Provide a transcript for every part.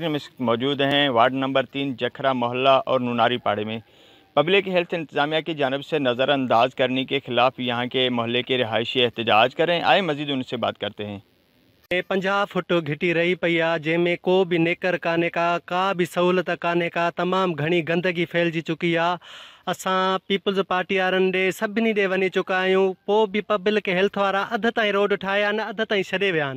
मौजूद हैं ward number तीन जखरा मोहल्ला और नूनारी पाड़े में पब्लिक हेल्थ इंतजामिया की जानब से नज़रअंदाज करने के खिलाफ यहाँ के मोहल्ले के रिहायशी एहतजाज करें आए मजीद उनसे बात करते हैं पंजा फुट घिटी रही पया जैमें को भी नेकर कान्हे का का भी सहूलत कान्हे का तमाम घनी गंदगी फैल जी चुकी है अस पीपल्स पार्टी वारनि ॾे सभिनी वही चुका आहियूं पब्लिक हेल्थ वारा अधु ताईं रोड ठाहिया आहिनि अधु ताईं छॾे विया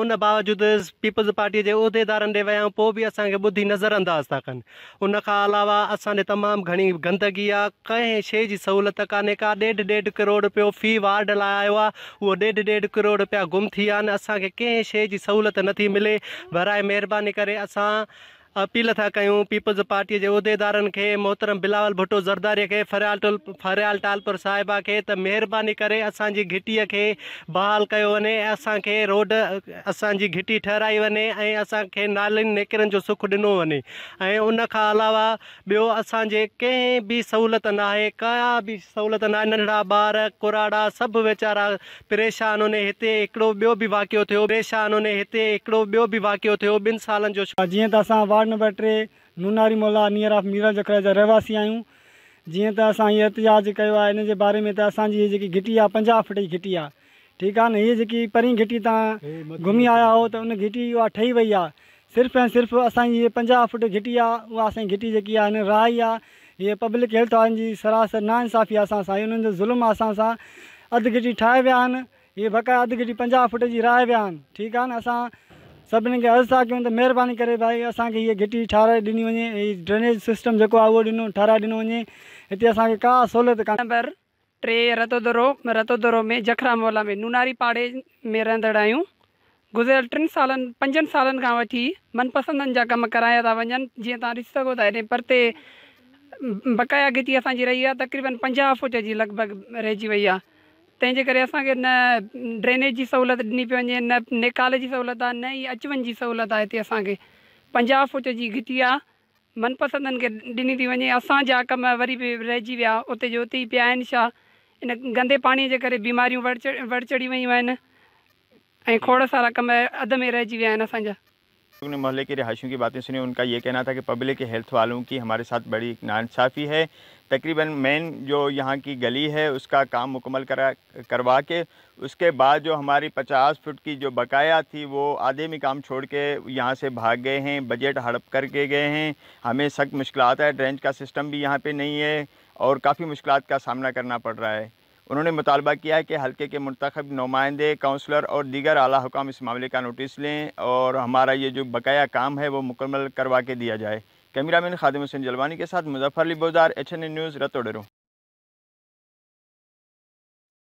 उन बावजूद पीपुल्स पार्टी के उहिदेदारनि वह भी आहियूं पोइ नज़रअंदाज़ था कनि उनखां अलावा असांजे तमाम घणी गंदगी आहे कंहिं शइ जी सहूलियत का ॾेढ ॾेढ करोड़ पियो फी वार्ड ला आयो वो उहो ॾेढ करोड़ रुपया गुम थी विया आहिनि असांखे कंहिं शइ मिले बराए मेहरबानी कर अपील था कयूं पीपल्स पार्टी के उहिदेदारनि के मोहतरम बिलावल भुट्टो ज़रदारीअ खे फरियाल टोल फरियाल टालपुर साहिबा के त महिरबानी करे असांजी घिटीअ खे बहाल कयो वञे ऐं असांखे रोड असांजी घिटी ठहराई वे ऐं असांखे नालियुनि सुख दिनों वे उन उनखां अलावा ॿियो असांजे कंहिं बि सहूलियत न आहे का बि सहूलियत न आहे नंढड़ा ॿार कुराड़ा सब वेचारा परेशान हुने हिते हिकिड़ो ॿियो बि वाक़ियो थियो परेशान हुने हिते हिकिड़ो ॿियो बि वाक़ियो थियो ॿिनि सालनि जो जीअं त असां वार्ड नंबर टे नूनारी मोला नियर ऑफ मीरा जकरा जा रहवासी आहियूं जीअं त असां हीअ एहतिजाज कयो आहे हिन बारे में त ये घिटी आहे पंजा फुट की घिटी आहे ठीकु आहे न हीअ जेकी घिटी तुमी आया हो तो उन घिटी उहा ठही वई आहे सिर्फ़ ऐं सिर्फ़ु असांजी हीअ फुट घिटी आहे उहा असांजी घिटी जेकी आहे हिन राही पब्लिक हेल्थ वारनि जी सरासर नाइंसाफ़ी आहे असां सां हुननि ज़ुल्म आहे असां सां घिटी ठाहे विया ये हीअ बक़ाया अधु घिटी पंजा फुट की राहे वह ठीक ठीकु आहे न सभिनी खे अर्ज़ु था कयूं त महिरबानी करे भाई असांखे हीअ घिटी ठाराए ॾिनी वञे हीअ ड्रेनेज सिस्टम जेको आहे उहो ॾिनो ठाराए ॾिनो वञे हिते असांखे का सहूलियत कान नंबर टे रतो दरो रतो दरो में जखरामोला में नूनारी पाड़े में रहंदड़ आहियूं गुज़िरियल टिनि सालनि पंजनि सालनि खां वठी मनपसंदनि जा कम कराया था वञनि जीअं तव्हां ॾिसी सघो था हिन परते बकाया घिटी असांजी रही आहे तक़रीबनि पंजाह फुट जी लॻभॻि रहिजी वई आहे तंहिंजे करे असांखे न ड्रेनेज जी सहुलियत ॾिनी पई वञे न नेकाल जी सहूलियत आहे न ई अचु वञु जी सहूलियत आहे हिते असांखे पंजाहु फुट जी घिटी आहे मनपसंदनि खे ॾिनी थी वञे असांजा कम वरी बि रहिजी विया उते जो उते ई पिया आहिनि छा इन गंदे पाणीअ जे करे बीमारियूं वड़ चढ़ी वियूं आहिनि ऐं खोड़ सारा कम अधु में रहिजी विया अपने मोहल्ले के रिहायशियों की बातें सुनी उनका ये कहना था कि पब्लिक हेल्थ वालों की हमारे साथ बड़ी नासाफ़ी है तकरीबन मेन जो यहाँ की गली है उसका काम मुकम्मल करा करवा के उसके बाद जो हमारी 50 फुट की जो बकाया थी वो आधे में काम छोड़ के यहाँ से भाग गए हैं बजट हड़प करके गए हैं हमें सख्त मुश्किल है ड्रेंच का सिस्टम भी यहाँ पर नहीं है और काफ़ी मुश्किल का सामना करना पड़ रहा है उन्होंने मुतालबा किया है कि हल्के के मंतखब नुमाइंदे काउंसलर और दीगर अला हुकाम इस मामले का नोटिस लें और हमारा ये जो बकाया काम है वो मुकम्मल करवा के दिया जाए कैमरा मैन खादिम हुसैन जलवानी के साथ Muzaffar Ali Bozdar H N news रतोडरों